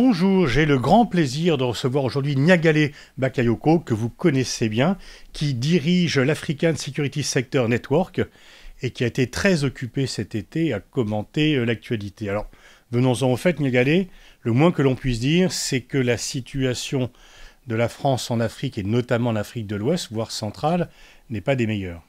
Bonjour, j'ai le grand plaisir de recevoir aujourd'hui Niagale Bakayoko, que vous connaissez bien, qui dirige l'African Security Sector Network et qui a été très occupé cet été à commenter euh, l'actualité. Alors, venons-en au fait, Niagale, le moins que l'on puisse dire, c'est que la situation de la France en Afrique, et notamment en Afrique de l'Ouest, voire centrale, n'est pas des meilleures.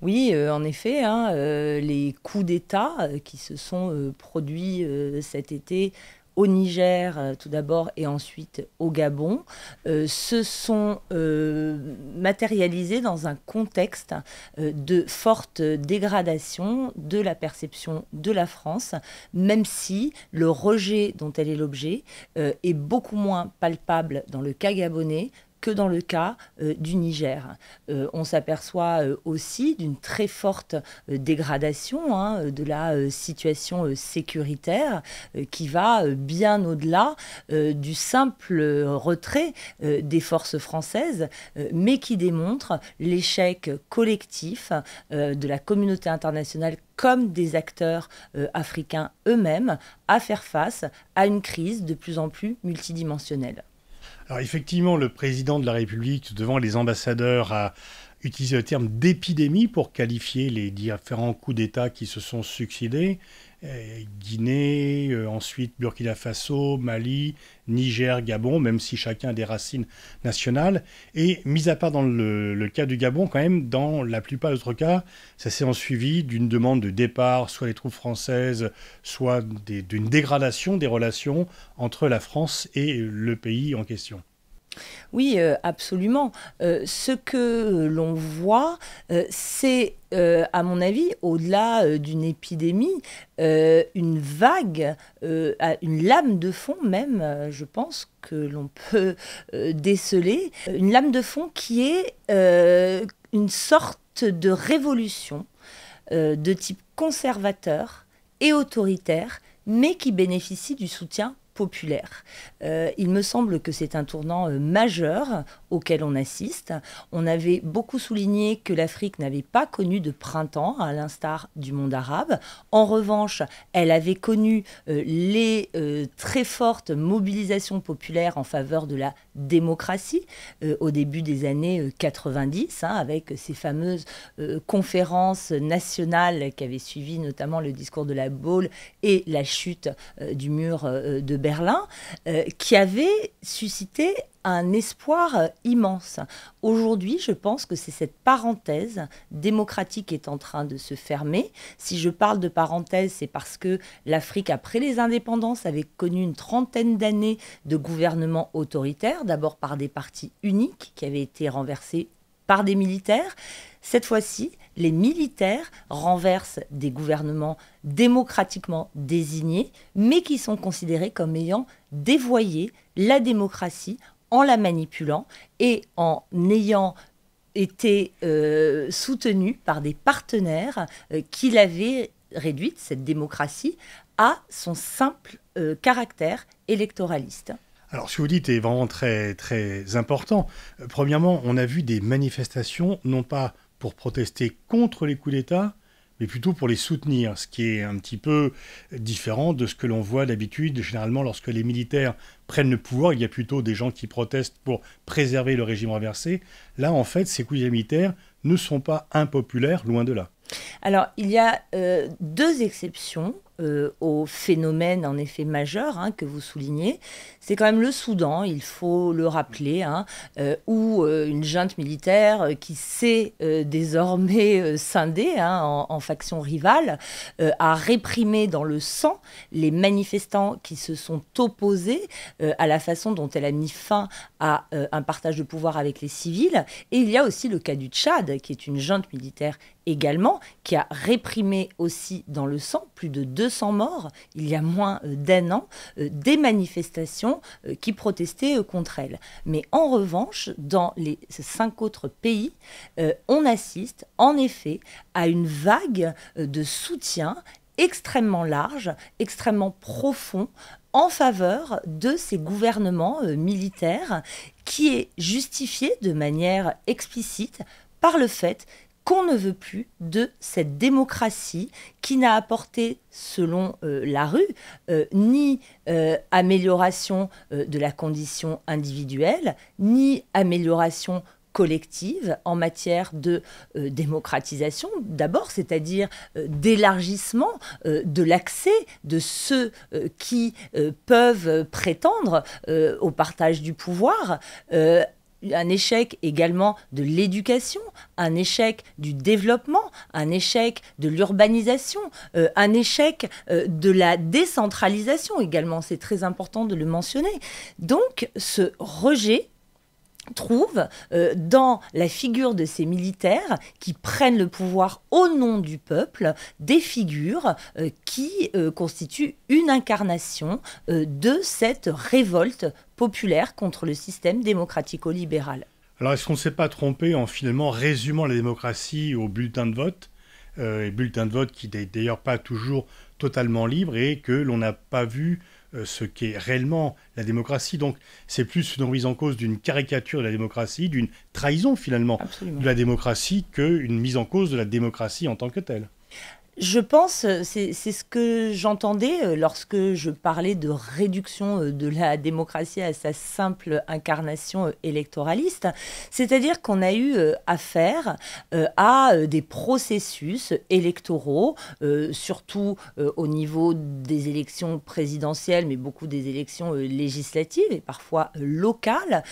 Oui, euh, en effet, hein, euh, les coups d'État qui se sont produits cet été au Niger euh, tout d'abord et ensuite au Gabon, euh, se sont euh, matérialisés dans un contexte de forte dégradation de la perception de la France, même si le rejet dont elle est l'objet est beaucoup moins palpable dans le cas gabonais que dans le cas euh, du Niger. Euh, on s'aperçoit euh, aussi d'une très forte dégradation hein, de la situation sécuritaire qui va bien au-delà du simple retrait des forces françaises, mais qui démontre l'échec collectif de la communauté internationale comme des acteurs africains eux-mêmes à faire face à une crise de plus en plus multidimensionnelle. Alors effectivement, le président de la République, devant les ambassadeurs, a utilisé le terme d'épidémie pour qualifier les différents coups d'État qui se sont succédés. Euh, Guinée, euh, ensuite Burkina Faso, Mali, Niger, Gabon, même si chacun a des racines nationales. Et mis à part dans le, le cas du Gabon, quand même, dans la plupart d'autres cas, ça s'est en suivi d'une demande de départ, soit des troupes françaises, soit d'une dégradation des relations entre la France et le pays en question. Oui, euh, absolument. Euh, ce que l'on voit, euh, c'est, à mon avis, au-delà d'une épidémie, une vague, une lame de fond même, je pense, que l'on peut déceler. Une lame de fond qui est une sorte de révolution de type conservateur et autoritaire, mais qui bénéficie du soutien euh, il me semble que c'est un tournant euh, majeur auquel on assiste. On avait beaucoup souligné que l'Afrique n'avait pas connu de printemps, à l'instar du monde arabe. En revanche, elle avait connu euh, les euh, très fortes mobilisations populaires en faveur de la démocratie euh, au début des années 90, hein, avec ces fameuses conférences nationales qui avaient suivi notamment le discours de la Baule et la chute du mur de Berlin, qui avaient suscité un espoir euh, immense. Aujourd'hui, je pense que c'est cette parenthèse démocratique qui est en train de se fermer. Si je parle de parenthèse, c'est parce que l'Afrique, après les indépendances, avait connu une trentaine d'années de gouvernements autoritaires, d'abord par des partis uniques qui avaient été renversés par des militaires. Cette fois-ci, les militaires renversent des gouvernements démocratiquement désignés, mais qui sont considérés comme ayant dévoyé la démocratie en la manipulant et en ayant été euh, soutenu par des partenaires euh, qui l'avaient réduite, cette démocratie, à son simple euh, caractère électoraliste. Alors, ce que vous dites est vraiment très, très important. premièrement, on a vu des manifestations, non pas pour protester contre les coups d'État, mais plutôt pour les soutenir, ce qui est un petit peu différent de ce que l'on voit d'habitude. Généralement, lorsque les militaires prennent le pouvoir, il y a plutôt des gens qui protestent pour préserver le régime renversé. Là, en fait, ces coups militaires ne sont pas impopulaires, loin de là. Alors, il y a euh, deux exceptions euh, au phénomène en effet majeur hein, que vous soulignez. C'est quand même le Soudan, il faut le rappeler, hein, euh, où une junte militaire qui s'est désormais scindée hein, en, en, factions rivales a réprimé dans le sang les manifestants qui se sont opposés à la façon dont elle a mis fin à un partage de pouvoir avec les civils. Et il y a aussi le cas du Tchad, qui est une junte militaire également qui a réprimé aussi dans le sang plus de 200 morts il y a moins euh, d'un an euh, des manifestations euh, qui protestaient contre elle. Mais en revanche, dans les cinq autres pays, on assiste en effet à une vague de soutien extrêmement large, extrêmement profond en faveur de ces gouvernements militaires qui est justifié de manière explicite par le fait qu'on ne veut plus de cette démocratie qui n'a apporté, selon euh, la rue, euh, ni euh, amélioration de la condition individuelle, ni amélioration collective en matière de démocratisation, d'abord, c'est-à-dire d'élargissement de l'accès de ceux qui peuvent prétendre au partage du pouvoir un échec également de l'éducation, un échec du développement, un échec de l'urbanisation, euh, un échec euh, de la décentralisation également. C'est très important de le mentionner. Donc ce rejet trouve euh, dans la figure de ces militaires qui prennent le pouvoir au nom du peuple des figures euh, qui euh, constituent une incarnation de cette révolte populaire contre le système démocratico-libéral. Alors est-ce qu'on ne s'est pas trompé en finalement résumant la démocratie au bulletin de vote et bulletin de vote qui n'est d'ailleurs pas toujours totalement libre et que l'on n'a pas vu euh, ce qu'est réellement la démocratie. Donc c'est plus une mise en cause d'une caricature de la démocratie, d'une trahison finalement de la démocratie, qu'une mise en cause de la démocratie en tant que telle. Je pense, euh, c'est ce que j'entendais euh, lorsque je parlais de réduction euh, de la démocratie à sa simple incarnation électoraliste, c'est-à-dire qu'on a eu affaire à des processus électoraux, surtout au niveau des élections présidentielles, mais beaucoup des élections législatives et parfois locales,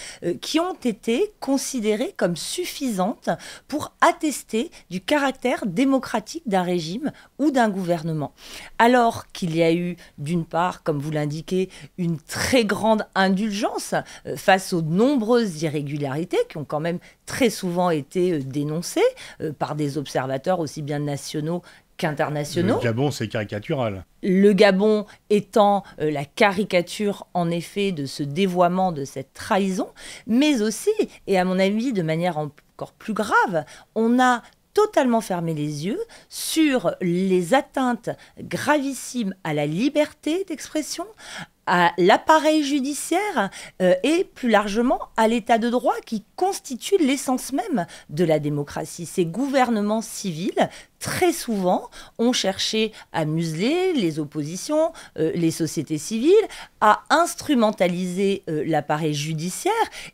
qui ont été considérées comme suffisantes pour attester du caractère démocratique d'un régime ou d'un gouvernement. Alors qu'il y a eu, d'une part, comme vous l'indiquez, une très grande indulgence euh, face aux nombreuses irrégularités qui ont quand même très souvent été euh, dénoncées euh, par des observateurs aussi bien nationaux qu'internationaux. Le Gabon, c'est caricatural. Le Gabon étant la caricature, en effet, de ce dévoiement, de cette trahison, mais aussi, et à mon avis de manière encore plus grave, on a totalement fermer les yeux sur les atteintes gravissimes à la liberté d'expression, à l'appareil judiciaire euh, et plus largement à l'état de droit qui constitue l'essence même de la démocratie. Ces gouvernements civils, très souvent, ont cherché à museler les oppositions, euh, les sociétés civiles, à instrumentaliser euh, l'appareil judiciaire.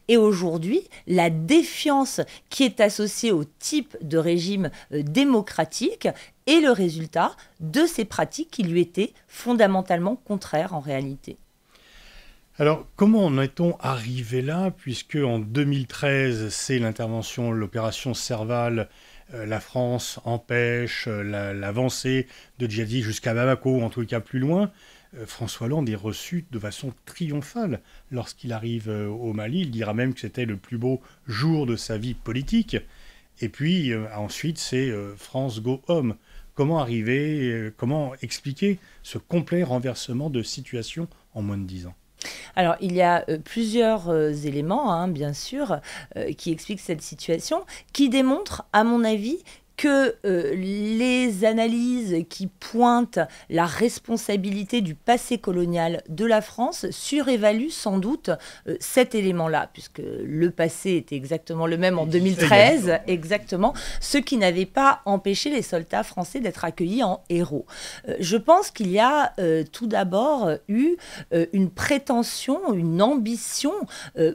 Et aujourd'hui, la défiance qui est associée au type de régime démocratique et le résultat de ces pratiques qui lui étaient fondamentalement contraires en réalité. Alors, comment en est-on arrivé là, puisque en 2013, c'est l'intervention, l'opération Serval, euh, la France empêche euh, l'avancée de Djadi jusqu'à Bamako, en tout cas plus loin. Euh, François Hollande est reçu de façon triomphale lorsqu'il arrive au Mali. Il dira même que c'était le plus beau jour de sa vie politique. Et puis, ensuite, c'est France Go Home. Comment arriver, euh, comment expliquer ce complet renversement de situation en moins de 10 ans alors, il y a euh, plusieurs euh, éléments, hein, bien sûr, qui expliquent cette situation, qui démontrent, à mon avis, que euh, les analyses qui pointent la responsabilité du passé colonial de la France surévaluent sans doute euh, cet élément-là, puisque le passé était exactement le même en 2013, exactement, ce qui n'avait pas empêché les soldats français d'être accueillis en héros. Euh, je pense qu'il y a tout d'abord eu une prétention, une ambition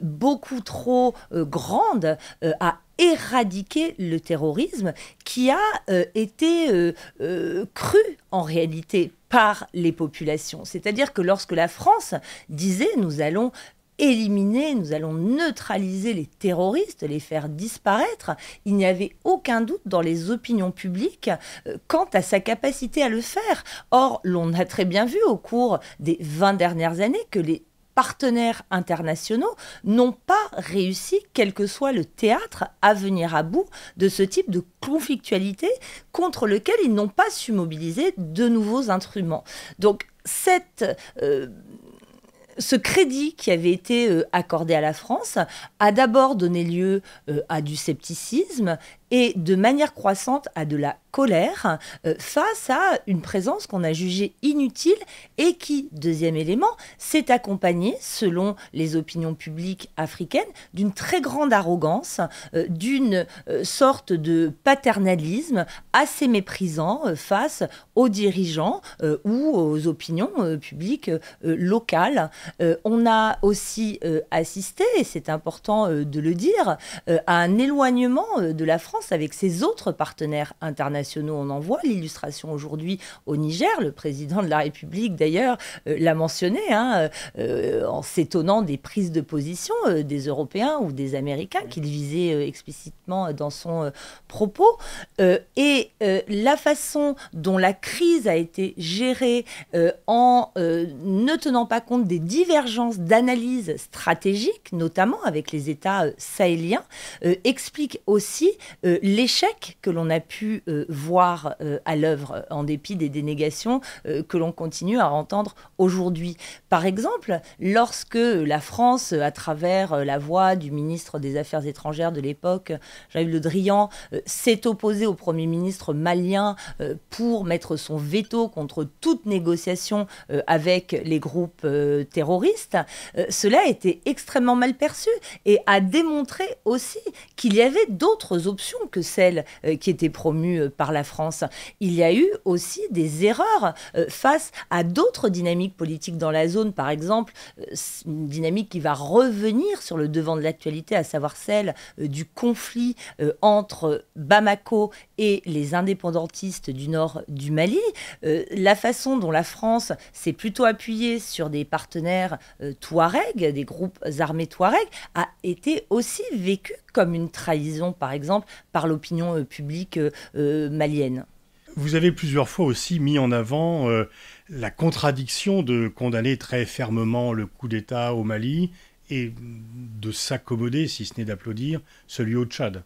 beaucoup trop grande à éradiquer le terrorisme qui a euh, été euh, euh, cru en réalité par les populations. C'est-à-dire que lorsque la France disait nous allons éliminer, nous allons neutraliser les terroristes, les faire disparaître, il n'y avait aucun doute dans les opinions publiques quant à sa capacité à le faire. Or, l'on a très bien vu au cours des 20 dernières années que les partenaires internationaux n'ont pas réussi, quel que soit le théâtre, à venir à bout de ce type de conflictualité contre lequel ils n'ont pas su mobiliser de nouveaux instruments. Donc cette... Euh, ce crédit qui avait été euh, accordé à la France a d'abord donné lieu euh, à du scepticisme et de manière croissante à de la colère euh, face à une présence qu'on a jugée inutile et qui, deuxième élément, s'est accompagnée, selon les opinions publiques africaines, d'une très grande arrogance, euh, d'une euh, sorte de paternalisme assez méprisant face aux dirigeants ou aux opinions publiques locales. on a aussi assisté, et c'est important de le dire, à un éloignement de la France avec ses autres partenaires internationaux. On en voit l'illustration aujourd'hui au Niger. Le président de la République, d'ailleurs, euh, l'a mentionné hein, euh, en s'étonnant des prises de position euh, des Européens ou des Américains qu'il visait explicitement dans son propos. et la façon dont la crise a été gérée en ne tenant pas compte des divergences d'analyse stratégique, notamment avec les États sahéliens, explique aussi euh, l'échec que l'on a pu euh, voir euh, à l'œuvre, en dépit des dénégations que l'on continue à entendre aujourd'hui. Par exemple, lorsque la France, à travers la voix du ministre des Affaires étrangères de l'époque, Jean-Yves Le Drian, s'est opposé au Premier ministre malien pour mettre son veto contre toute négociation avec les groupes terroristes, cela a été extrêmement mal perçu et a démontré aussi qu'il y avait d'autres options que celle euh, qui était promue euh, par la France. Il y a eu aussi des erreurs euh, face à d'autres dynamiques politiques dans la zone, par exemple, une dynamique qui va revenir sur le devant de l'actualité, à savoir celle du conflit entre Bamako et les indépendantistes du nord du Mali. La façon dont la France s'est plutôt appuyée sur des partenaires Touareg, des groupes armés Touareg, a été aussi vécue comme une trahison, par exemple, par l'opinion euh, publique euh, euh, malienne. Vous avez plusieurs fois aussi mis en avant la contradiction de condamner très fermement le coup d'État au Mali et de s'accommoder, si ce n'est d'applaudir, celui au Tchad.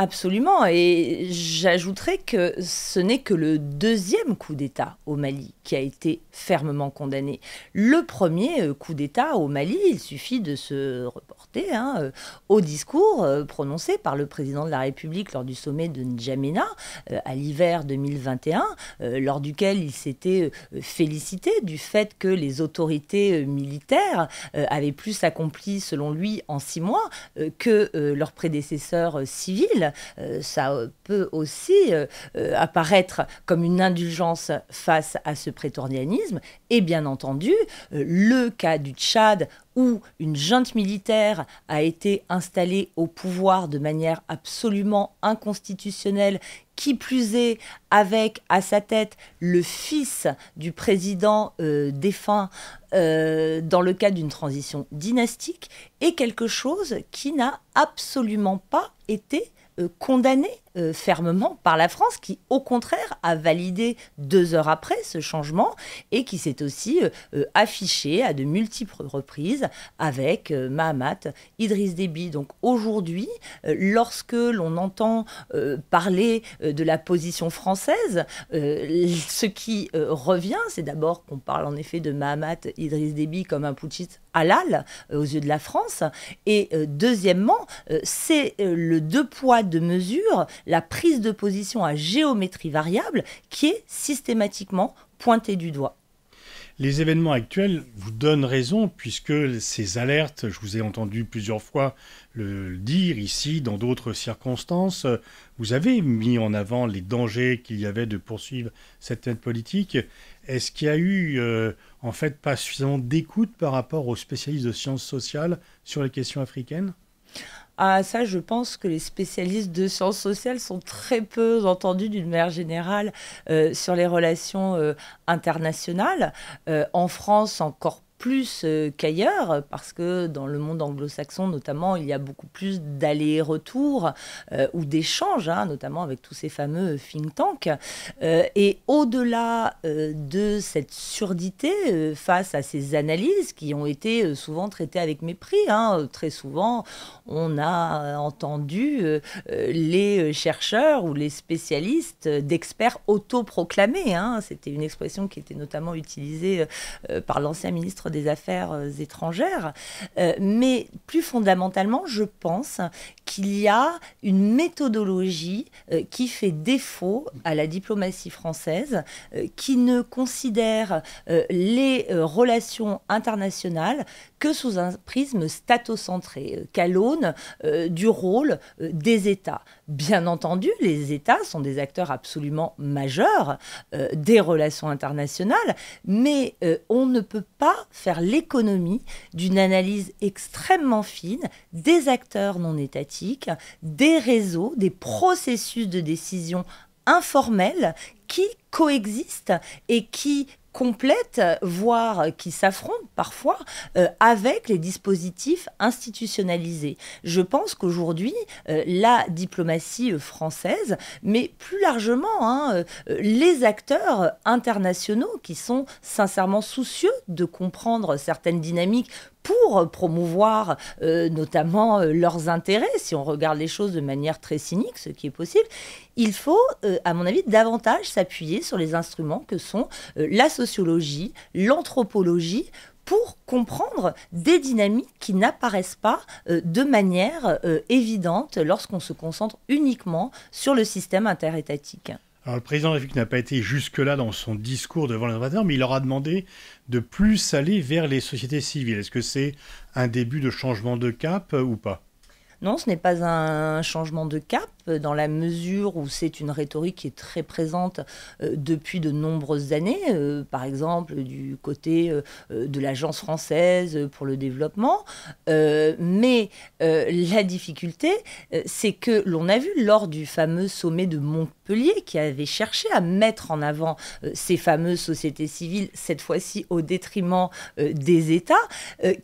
Absolument, et j'ajouterais que ce n'est que le deuxième coup d'État au Mali qui a été fermement condamné. Le premier euh, coup d'État au Mali, il suffit de se reporter hein, euh, au discours euh, prononcé par le président de la République lors du sommet de N'Djamena à l'hiver 2021, lors duquel il s'était félicité du fait que les autorités militaires avaient plus accompli, selon lui, en six mois que leurs prédécesseurs civils. Euh, ça peut aussi euh, euh, apparaître comme une indulgence face à ce prétorianisme. Et bien entendu, le cas du Tchad où une junte militaire a été installée au pouvoir de manière absolument inconstitutionnelle, qui plus est avec à sa tête le fils du président euh, défunt euh, dans le cadre d'une transition dynastique, est quelque chose qui n'a absolument pas été euh, condamné euh, fermement par la France, qui au contraire a validé deux heures après ce changement et qui s'est aussi euh, euh, affiché à de multiples reprises avec Mahamat, Idriss Déby. Donc aujourd'hui, lorsque l'on entend parler de la position française, ce qui revient, c'est d'abord qu'on parle en effet de Mahamat, Idriss Déby comme un putschiste halal euh, aux yeux de la France. Et euh, deuxièmement, euh, c'est le deux poids, de mesure la prise de position à géométrie variable qui est systématiquement pointée du doigt. Les événements actuels vous donnent raison puisque ces alertes, je vous ai entendu plusieurs fois le dire ici, dans d'autres circonstances, vous avez mis en avant les dangers qu'il y avait de poursuivre cette aide politique. Est-ce qu'il y a eu euh, en fait pas suffisamment d'écoute par rapport aux spécialistes de sciences sociales sur les questions africaines ah, ça, je pense que les spécialistes de sciences sociales sont très peu entendus d'une manière générale euh, sur les relations euh, internationales. Euh, en France, encore plus euh, qu'ailleurs, parce que dans le monde anglo-saxon notamment, il y a beaucoup plus d'allers-retours euh, ou d'échanges, hein, notamment avec tous ces fameux think tanks. Euh, et au-delà de cette surdité face à ces analyses qui ont été souvent traitées avec mépris, hein, très souvent on a entendu les chercheurs ou les spécialistes d'experts autoproclamés. Hein. C'était une expression qui était notamment utilisée par l'ancien ministre des Affaires euh, étrangères. Euh, mais plus fondamentalement, je pense qu'il y a une méthodologie euh, qui fait défaut à la diplomatie française, qui ne considère les relations internationales que sous un prisme statocentré, euh, qu'à euh, du rôle euh, des États. Bien entendu, les États sont des acteurs absolument majeurs des relations internationales, mais on ne peut pas faire l'économie d'une analyse extrêmement fine des acteurs non étatiques, des réseaux, des processus de décision informels qui coexistent et qui complètes, voire qui s'affrontent parfois euh, avec les dispositifs institutionnalisés. Je pense qu'aujourd'hui, euh, la diplomatie française, mais plus largement hein, euh, les acteurs internationaux qui sont sincèrement soucieux de comprendre certaines dynamiques pour promouvoir euh, notamment euh, leurs intérêts, si on regarde les choses de manière très cynique, ce qui est possible, il faut, euh, à mon avis, davantage s'appuyer sur les instruments que sont la sociologie, l'anthropologie, pour comprendre des dynamiques qui n'apparaissent pas de manière évidente lorsqu'on se concentre uniquement sur le système interétatique. Alors le président de la République n'a pas été jusque-là dans son discours devant les l'innovateur, mais il leur a demandé de plus aller vers les sociétés civiles. Est-ce que c'est un début de changement de cap euh, ou pas non, ce n'est pas un changement de cap. Euh, dans la mesure où c'est une rhétorique qui est très présente euh, depuis de nombreuses années, euh, par exemple du côté de l'Agence française pour le développement. mais la difficulté, c'est que l'on a vu lors du fameux sommet de Montpellier qui avait cherché à mettre en avant ces fameuses sociétés civiles, cette fois-ci au détriment des États,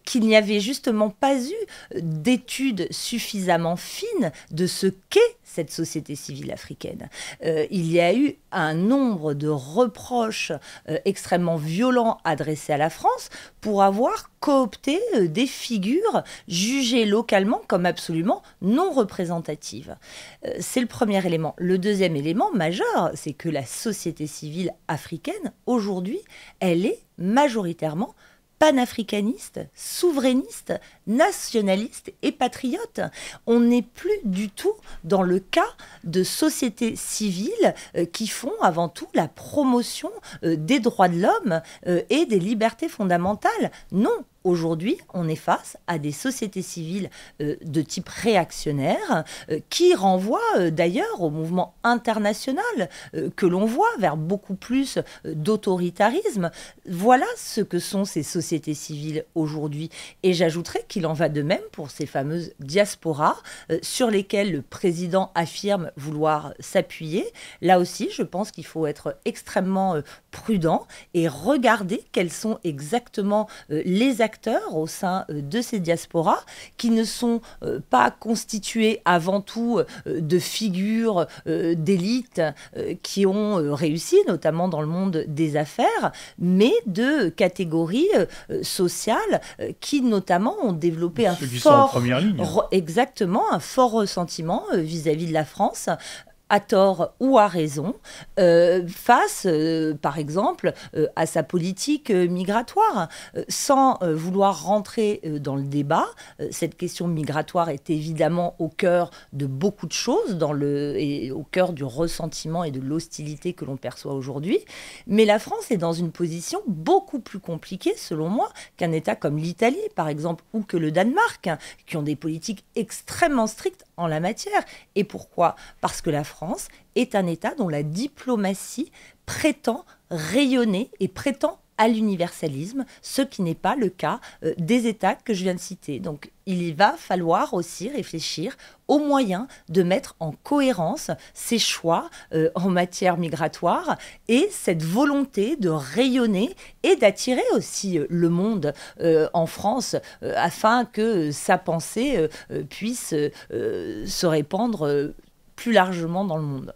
qu'il n'y avait justement pas eu d'études suffisamment fines de ce qu'est cette société civile africaine. Euh, il y a eu un nombre de reproches euh, extrêmement violents adressés à la France pour avoir coopté euh, des figures jugées localement comme absolument non représentatives. c'est le premier élément. Le deuxième élément majeur, c'est que la société civile africaine, aujourd'hui, elle est majoritairement panafricaniste, souverainiste, nationaliste et patriote. On n'est plus du tout dans le cas de sociétés civiles euh, qui font avant tout la promotion euh, des droits de l'homme euh, et des libertés fondamentales. Non, Aujourd'hui, on est face à des sociétés civiles euh, de type réactionnaire euh, qui renvoient euh, d'ailleurs au mouvement international que l'on voit vers beaucoup plus d'autoritarisme. Voilà ce que sont ces sociétés civiles aujourd'hui. Et j'ajouterais qu'il en va de même pour ces fameuses diasporas sur lesquelles le président affirme vouloir s'appuyer. Là aussi, je pense qu'il faut être extrêmement prudent et regarder quels sont exactement les acteurs au sein euh, de ces diasporas qui ne sont euh, pas constitués avant tout euh, de figures d'élite qui ont réussi, notamment dans le monde des affaires, mais de catégories sociales qui notamment ont développé un fort, hein. exactement un fort ressentiment vis à -vis de la France à tort ou à raison, euh, face, euh, par exemple, euh, à sa politique migratoire. sans vouloir rentrer dans le débat, cette question migratoire est évidemment au cœur de beaucoup de choses, et au cœur du ressentiment et de l'hostilité que l'on perçoit aujourd'hui. Mais la France est dans une position beaucoup plus compliquée, selon moi, qu'un État comme l'Italie, par exemple, ou que le Danemark, hein, qui ont des politiques extrêmement strictes en la matière. Et pourquoi Parce que la France est un État dont la diplomatie prétend rayonner et prétend à l'universalisme, ce qui n'est pas le cas euh, des États que je viens de citer. Donc il va falloir aussi réfléchir aux moyens de mettre en cohérence ces choix euh, en matière migratoire et cette volonté de rayonner et d'attirer aussi euh, le monde en France afin que sa pensée puisse se répandre plus largement dans le monde.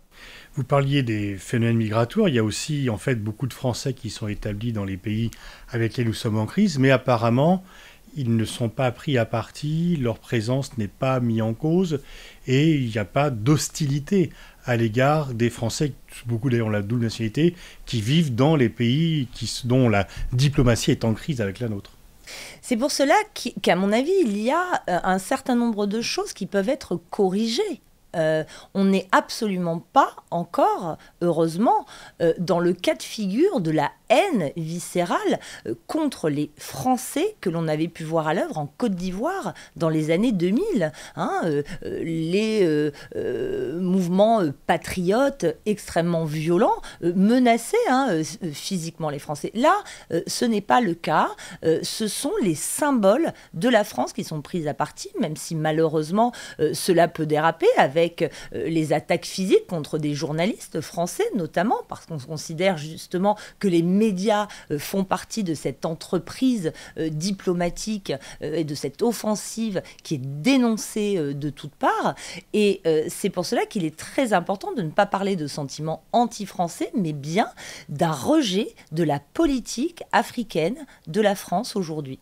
Vous parliez des phénomènes migratoires. Il y a aussi, en fait, beaucoup de Français qui sont établis dans les pays avec lesquels nous sommes en crise, mais apparemment, ils ne sont pas pris à partie, leur présence n'est pas mise en cause et il n'y a pas d'hostilité à l'égard des Français, beaucoup d'ailleurs ont la double nationalité, qui vivent dans les pays qui, dont la diplomatie est en crise avec la nôtre. C'est pour cela qu'à mon avis, il y a euh, un certain nombre de choses qui peuvent être corrigées euh, on n'est absolument pas encore, heureusement, euh, dans le cas de figure de la haine viscérale euh, contre les Français que l'on avait pu voir à l'œuvre en Côte d'Ivoire dans les années 2000. Hein, euh, euh, les mouvements patriotes extrêmement violents menaçaient hein, physiquement les Français. Là, ce n'est pas le cas. ce sont les symboles de la France qui sont pris à partie, même si malheureusement cela peut déraper avec les attaques physiques contre des journalistes français, notamment parce qu'on considère justement que les médias euh, font partie de cette entreprise euh, diplomatique euh, et de cette offensive qui est dénoncée de toutes parts. Et c'est pour cela qu'il est très important de ne pas parler de sentiments anti-français, mais bien d'un rejet de la politique africaine de la France aujourd'hui.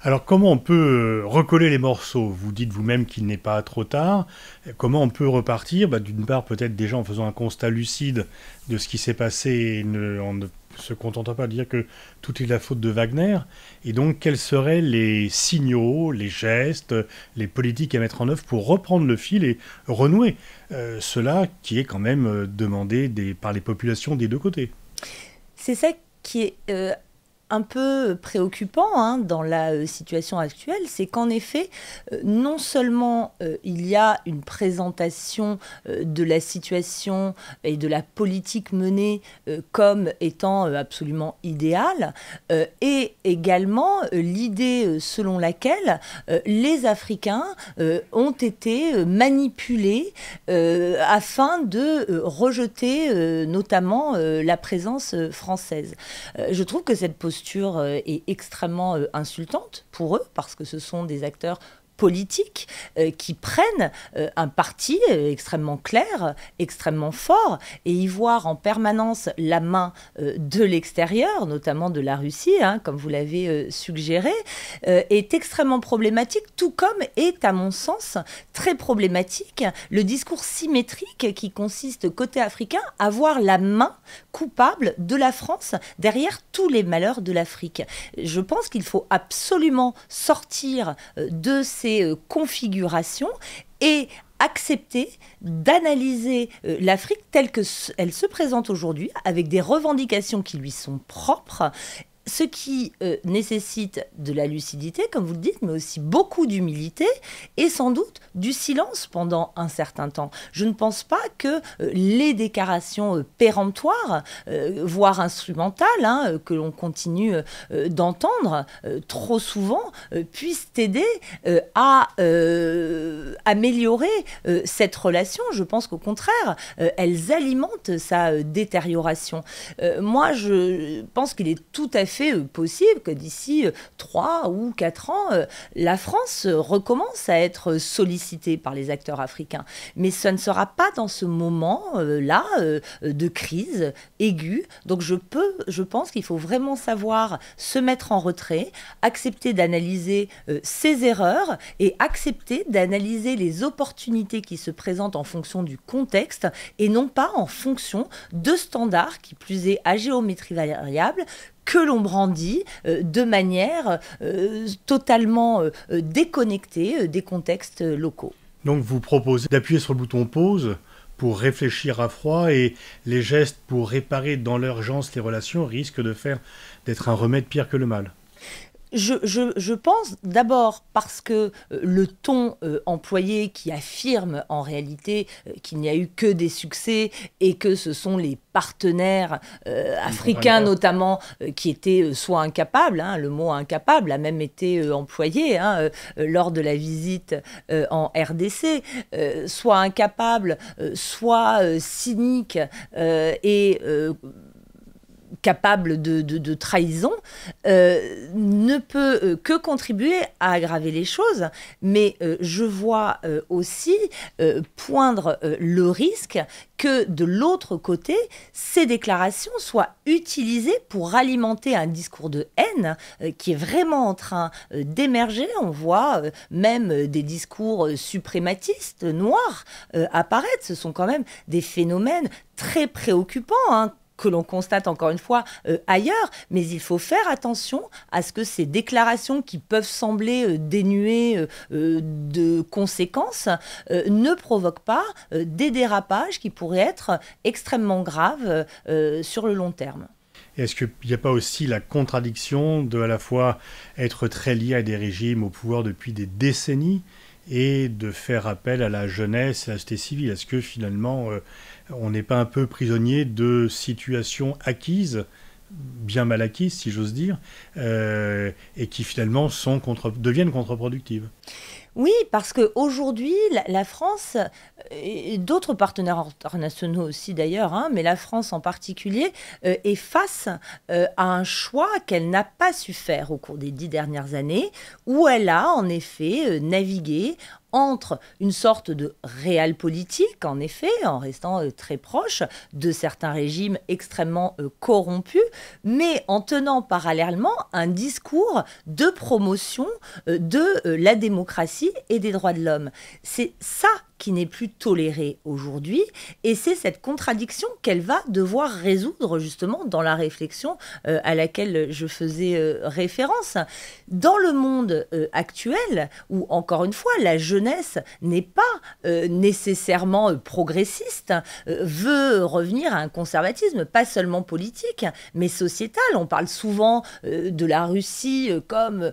Alors comment on peut euh, recoller les morceaux Vous dites vous-même qu'il n'est pas trop tard. Comment on peut repartir bah, D'une part peut-être déjà en faisant un constat lucide de ce qui s'est passé et ne, en ne se contentant pas de dire que tout est la faute de Wagner. Et donc quels seraient les signaux, les gestes, les politiques à mettre en œuvre pour reprendre le fil et renouer euh, cela qui est quand même euh, demandé par les populations des deux côtés C'est ça qui est un peu préoccupant hein, dans la euh, situation actuelle, c'est qu'en effet, euh, non seulement euh, il y a une présentation de la situation et de la politique menée comme étant absolument idéale, et également l'idée selon laquelle les Africains ont été manipulés afin de rejeter notamment la présence française. je trouve que cette posture euh, est extrêmement euh, insultante pour eux, parce que ce sont des acteurs politiques euh, qui prennent euh, un parti euh, extrêmement clair, extrêmement fort, et y voir en permanence la main de l'extérieur, notamment de la Russie, hein, comme vous l'avez suggéré, est extrêmement problématique, tout comme est, à mon sens, très problématique le discours symétrique qui consiste, côté africain, à voir la main coupable de la France derrière tous les malheurs de l'Afrique. Je pense qu'il faut absolument sortir de ces euh, configurations et accepter d'analyser euh, l'Afrique telle qu'elle se présente aujourd'hui, avec des revendications qui lui sont propres, ce qui euh, nécessite de la lucidité, comme vous le dites, mais aussi beaucoup d'humilité et sans doute du silence pendant un certain temps. Je ne pense pas que euh, les déclarations euh, péremptoires, voire instrumentales, hein, que l'on continue d'entendre trop souvent, puissent aider à améliorer cette relation. Je pense qu'au contraire, elles alimentent sa détérioration. moi, je pense qu'il est tout à fait euh, possible que d'ici euh, trois ou quatre ans, euh, la France recommence à être sollicitée par les acteurs africains. Mais ça ne sera pas dans ce moment-là de crise aiguë. Donc je, peux, je pense qu'il faut vraiment savoir se mettre en retrait, accepter d'analyser ses erreurs et accepter d'analyser les opportunités qui se présentent en fonction du contexte et non pas en fonction de standards qui plus est à géométrie variable que l'on brandit euh, de manière euh, totalement euh, déconnectée des contextes locaux. Donc vous proposez d'appuyer sur le bouton pause pour réfléchir à froid et les gestes pour réparer dans l'urgence les relations risquent de faire d'être un remède pire que le mal je, pense d'abord parce que euh, le ton euh, employé qui affirme en réalité euh, qu'il n'y a eu que des succès et que ce sont les partenaires africains notamment qui étaient soit incapables, hein, le mot incapable a même été employé hein, lors de la visite en RDC, soit incapables, soit cyniques et capable de, trahison, euh, ne peut euh, que contribuer à aggraver les choses. Mais euh, je vois aussi poindre le risque que de l'autre côté, ces déclarations soient utilisées pour alimenter un discours de haine qui est vraiment en train d'émerger. On voit même des discours suprématistes noirs apparaître. Ce sont quand même des phénomènes très préoccupants. Hein que l'on constate encore une fois euh, ailleurs, mais il faut faire attention à ce que ces déclarations qui peuvent sembler euh, dénuées euh, de conséquences ne provoquent pas des dérapages qui pourraient être extrêmement graves sur le long terme. Est-ce qu'il n'y a pas aussi la contradiction de à la fois être très lié à des régimes au pouvoir depuis des décennies et de faire appel à la jeunesse et à la société civile Est-ce que finalement on n'est pas un peu prisonnier de situations acquises bien mal acquises, si j'ose dire, euh, et qui finalement sont deviennent contre-productives. Oui, parce qu'aujourd'hui, la, la France, euh, et d'autres partenaires internationaux aussi d'ailleurs, hein, mais la France en particulier, euh, est face à un choix qu'elle n'a pas su faire au cours des dix dernières années, où elle a en effet navigué entre une sorte de réel politique, en effet, en restant euh, très proche de certains régimes extrêmement euh, corrompus, mais en tenant parallèlement un discours de promotion euh, de la démocratie et des droits de l'homme. C'est ça qui n'est plus tolérée aujourd'hui. Et c'est cette contradiction qu'elle va devoir résoudre justement dans la réflexion euh, à laquelle je faisais euh, référence. Dans le monde euh, actuel, où encore une fois la jeunesse n'est pas nécessairement progressiste, veut revenir à un conservatisme pas seulement politique, mais sociétal. On parle souvent de la Russie comme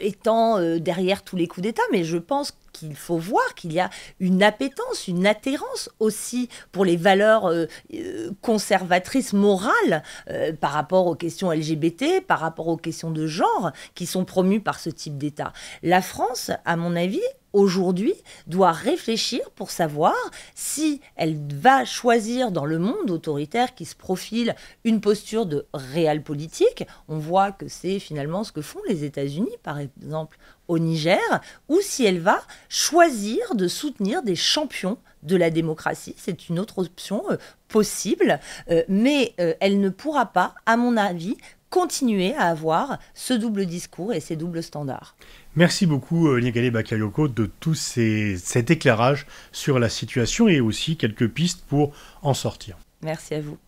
étant derrière tous les coups d'État, mais je pense qu'il faut voir qu'il y a une appétence, une attérance aussi pour les valeurs euh, euh, conservatrices morales euh, par rapport aux questions LGBT, par rapport aux questions de genre qui sont promues par ce type d'État. La France, à mon avis, aujourd'hui doit réfléchir pour savoir si elle va choisir dans le monde autoritaire qui se profile une posture de réelle politique. On voit que c'est finalement ce que font les États-Unis, par exemple, au Niger, ou si elle va choisir de soutenir des champions de la démocratie. C'est une autre option euh, possible, euh, mais euh, elle ne pourra pas, à mon avis, continuer à avoir ce double discours et ces doubles standards. Merci beaucoup, Niagale Bakayoko, de tout cet éclairage sur la situation et aussi quelques pistes pour en sortir. Merci à vous.